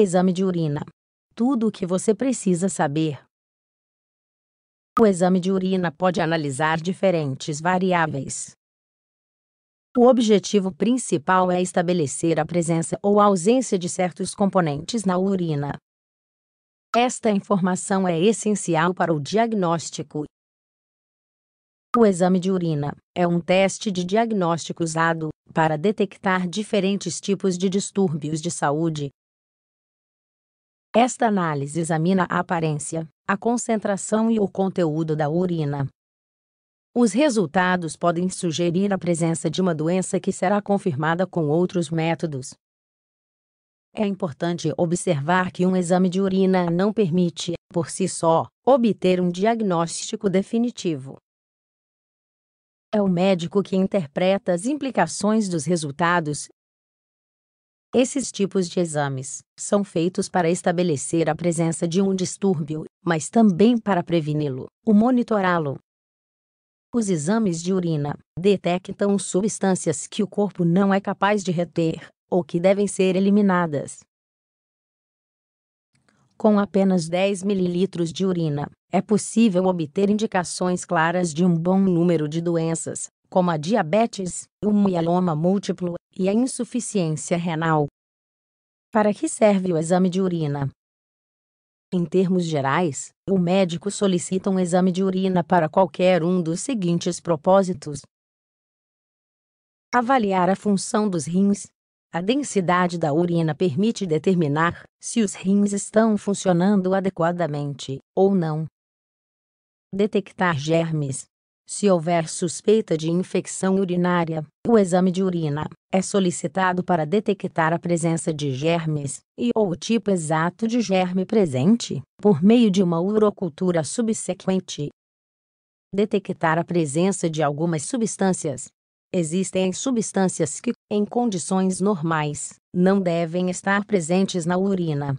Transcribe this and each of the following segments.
Exame de urina. Tudo o que você precisa saber. O exame de urina pode analisar diferentes variáveis. O objetivo principal é estabelecer a presença ou ausência de certos componentes na urina. Esta informação é essencial para o diagnóstico. O exame de urina é um teste de diagnóstico usado para detectar diferentes tipos de distúrbios de saúde, esta análise examina a aparência, a concentração e o conteúdo da urina. Os resultados podem sugerir a presença de uma doença que será confirmada com outros métodos. É importante observar que um exame de urina não permite, por si só, obter um diagnóstico definitivo. É o médico que interpreta as implicações dos resultados esses tipos de exames são feitos para estabelecer a presença de um distúrbio, mas também para preveni-lo o monitorá-lo. Os exames de urina detectam substâncias que o corpo não é capaz de reter ou que devem ser eliminadas. Com apenas 10 ml de urina, é possível obter indicações claras de um bom número de doenças, como a diabetes, o mieloma múltiplo e a insuficiência renal. Para que serve o exame de urina? Em termos gerais, o médico solicita um exame de urina para qualquer um dos seguintes propósitos: avaliar a função dos rins. A densidade da urina permite determinar se os rins estão funcionando adequadamente ou não. Detectar germes. Se houver suspeita de infecção urinária, o exame de urina é solicitado para detectar a presença de germes e ou o tipo exato de germe presente, por meio de uma urocultura subsequente. Detectar a presença de algumas substâncias. Existem substâncias que, em condições normais, não devem estar presentes na urina.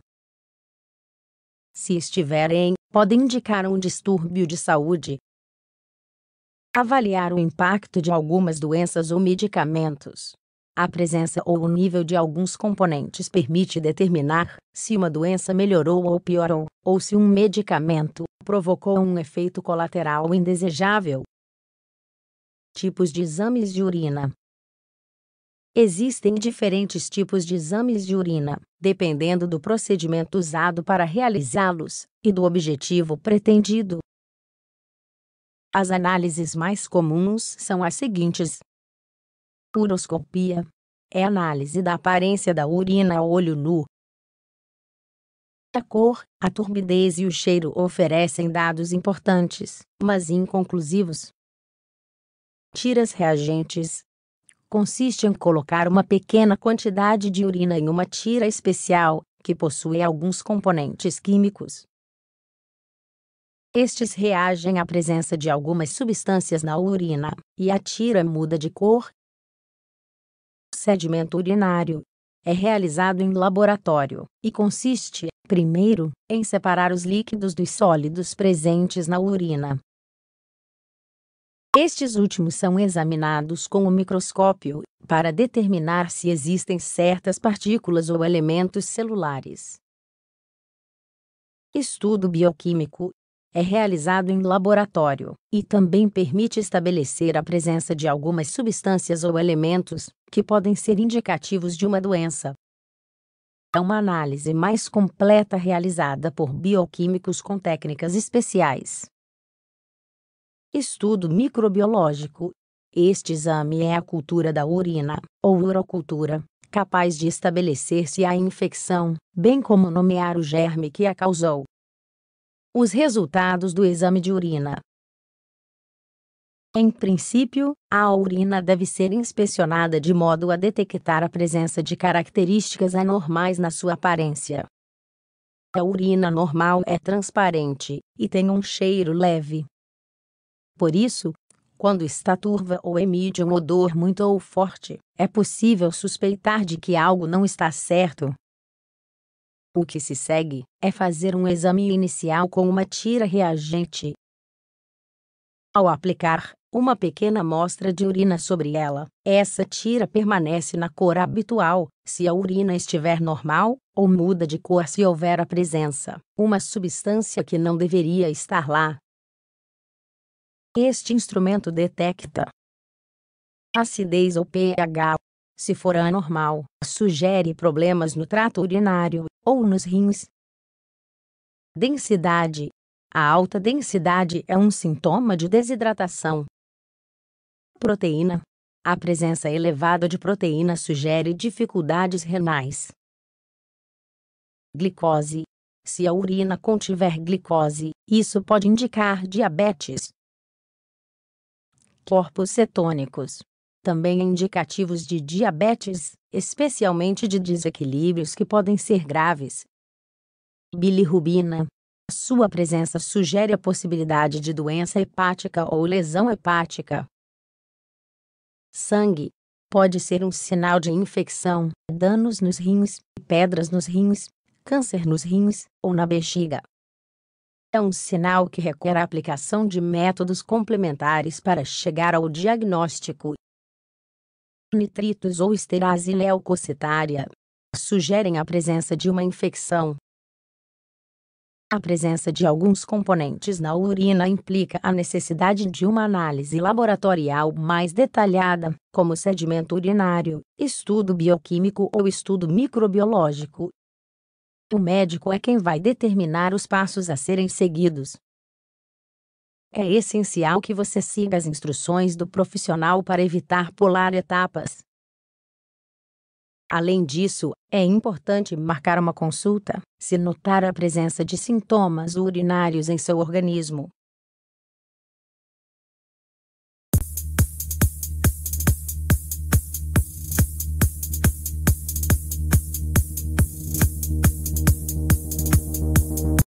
Se estiverem, podem indicar um distúrbio de saúde, avaliar o impacto de algumas doenças ou medicamentos. A presença ou o nível de alguns componentes permite determinar se uma doença melhorou ou piorou, ou se um medicamento provocou um efeito colateral indesejável. Tipos de exames de urina: Existem diferentes tipos de exames de urina, dependendo do procedimento usado para realizá-los e do objetivo pretendido. As análises mais comuns são as seguintes: uroscopia é análise da aparência da urina a olho nu. A cor, a turbidez e o cheiro oferecem dados importantes, mas inconclusivos. Tiras reagentes consiste em colocar uma pequena quantidade de urina em uma tira especial, que possui alguns componentes químicos. Estes reagem à presença de algumas substâncias na urina, e a tira muda de cor. Sedimento urinário é realizado em laboratório e consiste, primeiro, em separar os líquidos dos sólidos presentes na urina. Estes últimos são examinados com o microscópio para determinar se existem certas partículas ou elementos celulares. Estudo bioquímico é realizado em laboratório e também permite estabelecer a presença de algumas substâncias ou elementos que podem ser indicativos de uma doença. É uma análise mais completa realizada por bioquímicos com técnicas especiais. Estudo microbiológico. Este exame é a cultura da urina, ou urocultura, capaz de estabelecer se há infecção, bem como nomear o germe que a causou os resultados do exame de urina. Em princípio, a urina deve ser inspecionada de modo a detectar a presença de características anormais na sua aparência. A urina normal é transparente e tem um cheiro leve. Por isso, quando está turva ou emite um odor muito ou forte, é possível suspeitar de que algo não está certo, o que se segue é fazer um exame inicial com uma tira reagente. Ao aplicar uma pequena amostra de urina sobre ela, essa tira permanece na cor habitual, se a urina estiver normal, ou muda de cor se houver a presença, uma substância que não deveria estar lá. Este instrumento detecta acidez ou pH. Se for anormal, sugere problemas no trato urinário ou nos rins. Densidade: A alta densidade é um sintoma de desidratação. Proteína: A presença elevada de proteína sugere dificuldades renais. Glicose: Se a urina contiver glicose, isso pode indicar diabetes. Corpos cetônicos também indicativos de diabetes especialmente de desequilíbrios que podem ser graves. Bilirrubina. Sua presença sugere a possibilidade de doença hepática ou lesão hepática. Sangue. Pode ser um sinal de infecção, danos nos rins, pedras nos rins, câncer nos rins ou na bexiga. É um sinal que requer a aplicação de métodos complementares para chegar ao diagnóstico nitritos ou esterase leucocitária, sugerem a presença de uma infecção. A presença de alguns componentes na urina implica a necessidade de uma análise laboratorial mais detalhada, como sedimento urinário, estudo bioquímico ou estudo microbiológico. O médico é quem vai determinar os passos a serem seguidos, é essencial que você siga as instruções do profissional para evitar pular etapas. Além disso, é importante marcar uma consulta se notar a presença de sintomas urinários em seu organismo.